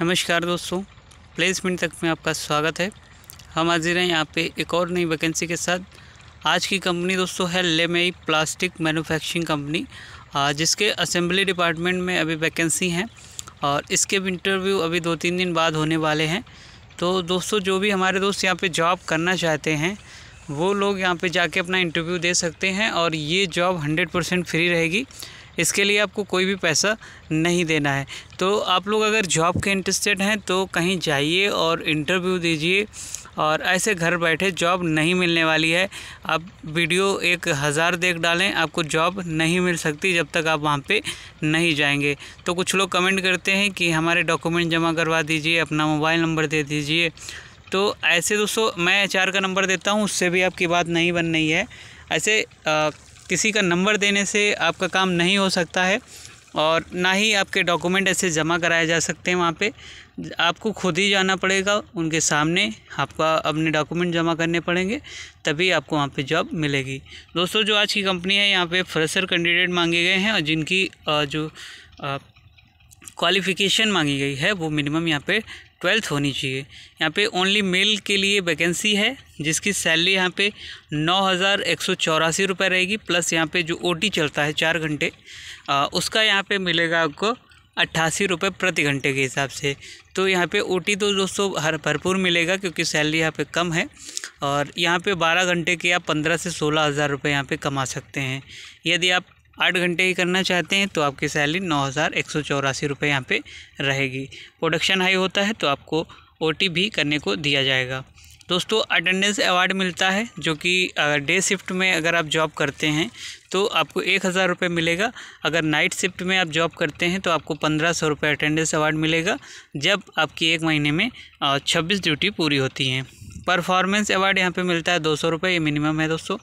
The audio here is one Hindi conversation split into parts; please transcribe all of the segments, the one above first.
नमस्कार दोस्तों प्लेसमेंट तक में आपका स्वागत है हम हाजिर हैं यहाँ पे एक और नई वैकेंसी के साथ आज की कंपनी दोस्तों है लेमेई प्लास्टिक मैन्युफैक्चरिंग कंपनी जिसके असेंबली डिपार्टमेंट में अभी वैकेंसी हैं और इसके भी इंटरव्यू अभी दो तीन दिन बाद होने वाले हैं तो दोस्तों जो भी हमारे दोस्त यहाँ पर जॉब करना चाहते हैं वो लोग यहाँ पर जाके अपना इंटरव्यू दे सकते हैं और ये जॉब हंड्रेड फ्री रहेगी इसके लिए आपको कोई भी पैसा नहीं देना है तो आप लोग अगर जॉब के इंटरेस्टेड हैं तो कहीं जाइए और इंटरव्यू दीजिए और ऐसे घर बैठे जॉब नहीं मिलने वाली है आप वीडियो एक हज़ार देख डालें आपको जॉब नहीं मिल सकती जब तक आप वहाँ पे नहीं जाएंगे तो कुछ लोग कमेंट करते हैं कि हमारे डॉक्यूमेंट जमा करवा दीजिए अपना मोबाइल नंबर दे दीजिए तो ऐसे दोस्तों मैं एच का नंबर देता हूँ उससे भी आपकी बात नहीं बन रही है ऐसे आ, किसी का नंबर देने से आपका काम नहीं हो सकता है और ना ही आपके डॉक्यूमेंट ऐसे जमा कराए जा सकते हैं वहाँ पे आपको खुद ही जाना पड़ेगा उनके सामने आपका अपने डॉक्यूमेंट जमा करने पड़ेंगे तभी आपको वहाँ पे जॉब मिलेगी दोस्तों जो आज की कंपनी है यहाँ पे फ्रेशर कैंडिडेट मांगे गए हैं और जिनकी जो क्वालिफ़िकेशन मांगी गई है वो मिनिमम यहाँ पे ट्वेल्थ होनी चाहिए यहाँ पे ओनली मेल के लिए वैकेंसी है जिसकी सैलरी यहाँ पे नौ हज़ार एक सौ चौरासी रुपये रहेगी प्लस यहाँ पे जो ओटी चलता है चार घंटे उसका यहाँ पे मिलेगा आपको अट्ठासी रुपये प्रति घंटे के हिसाब से तो यहाँ पे ओटी तो दोस्तों हर भरपूर मिलेगा क्योंकि सैलरी यहाँ पे कम है और यहाँ पे बारह घंटे के आप पंद्रह से सोलह हज़ार रुपये यहाँ पर कमा सकते हैं यदि आप आठ घंटे ही करना चाहते हैं तो आपकी सैलरी नौ हज़ार एक सौ चौरासी रुपये यहाँ पर रहेगी प्रोडक्शन हाई होता है तो आपको ओ भी करने को दिया जाएगा दोस्तों अटेंडेंस अवार्ड मिलता है जो कि डे शिफ्ट में अगर आप जॉब करते हैं तो आपको एक हज़ार रुपये मिलेगा अगर नाइट शिफ्ट में आप जॉब करते हैं तो आपको पंद्रह सौ रुपये अटेंडेंस अवार्ड मिलेगा जब आपकी एक महीने में छब्बीस ड्यूटी पूरी होती हैं परफॉर्मेंस अवार्ड यहाँ पे मिलता है दो सौ रुपये ये मिनिमम है दोस्तों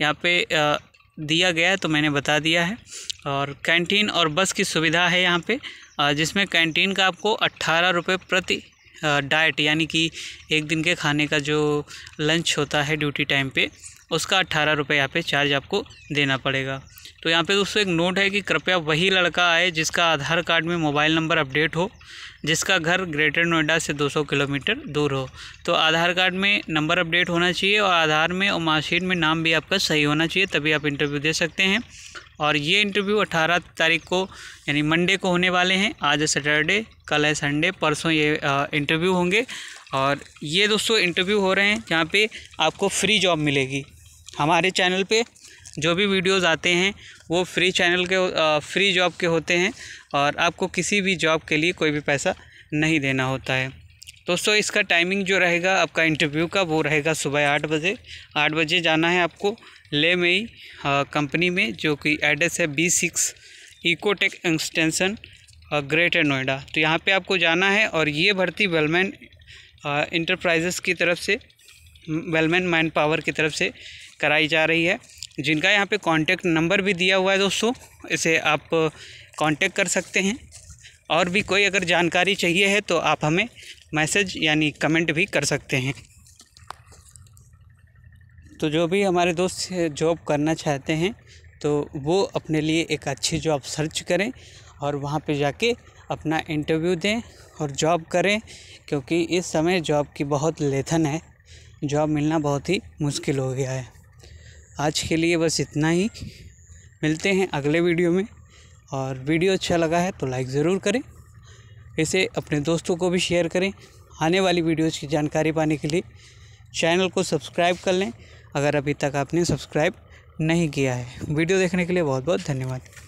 यहाँ पे दिया गया है तो मैंने बता दिया है और कैंटीन और बस की सुविधा है यहाँ पे जिसमें कैंटीन का आपको अट्ठारह रुपये प्रति डाइट यानी कि एक दिन के खाने का जो लंच होता है ड्यूटी टाइम पे उसका अट्ठारह रुपये यहाँ पे चार्ज आपको देना पड़ेगा तो यहाँ पे दोस्तों एक नोट है कि कृपया वही लड़का आए जिसका आधार कार्ड में मोबाइल नंबर अपडेट हो जिसका घर ग्रेटर नोएडा से 200 किलोमीटर दूर हो तो आधार कार्ड में नंबर अपडेट होना चाहिए और आधार में और मार्कशीट में नाम भी आपका सही होना चाहिए तभी आप इंटरव्यू दे सकते हैं और ये इंटरव्यू अठारह तारीख को यानी मंडे को होने वाले हैं आज सैटरडे कल है संडे परसों ये इंटरव्यू होंगे और ये दोस्तों इंटरव्यू हो रहे हैं जहाँ पर आपको फ्री जॉब मिलेगी हमारे चैनल पर जो भी वीडियोस आते हैं वो फ्री चैनल के फ्री जॉब के होते हैं और आपको किसी भी जॉब के लिए कोई भी पैसा नहीं देना होता है दोस्तों इसका टाइमिंग जो रहेगा आपका इंटरव्यू का वो रहेगा सुबह आठ बजे आठ बजे जाना है आपको ले मई कंपनी में जो कि एड्रेस है B six Ecotech extension Greater Noida तो यहाँ पे आपको जाना है और ये भर्ती वेलमैन इंटरप्राइजेस की तरफ से वेलमैन मैन पावर की तरफ से कराई जा रही है जिनका यहाँ पे कांटेक्ट नंबर भी दिया हुआ है दोस्तों इसे आप कांटेक्ट कर सकते हैं और भी कोई अगर जानकारी चाहिए है तो आप हमें मैसेज यानी कमेंट भी कर सकते हैं तो जो भी हमारे दोस्त जॉब करना चाहते हैं तो वो अपने लिए एक अच्छी जॉब सर्च करें और वहाँ पे जाके अपना इंटरव्यू दें और जॉब करें क्योंकि इस समय जॉब की बहुत लेथन है जॉब मिलना बहुत ही मुश्किल हो गया है आज के लिए बस इतना ही मिलते हैं अगले वीडियो में और वीडियो अच्छा लगा है तो लाइक ज़रूर करें इसे अपने दोस्तों को भी शेयर करें आने वाली वीडियोज़ की जानकारी पाने के लिए चैनल को सब्सक्राइब कर लें अगर अभी तक आपने सब्सक्राइब नहीं किया है वीडियो देखने के लिए बहुत बहुत धन्यवाद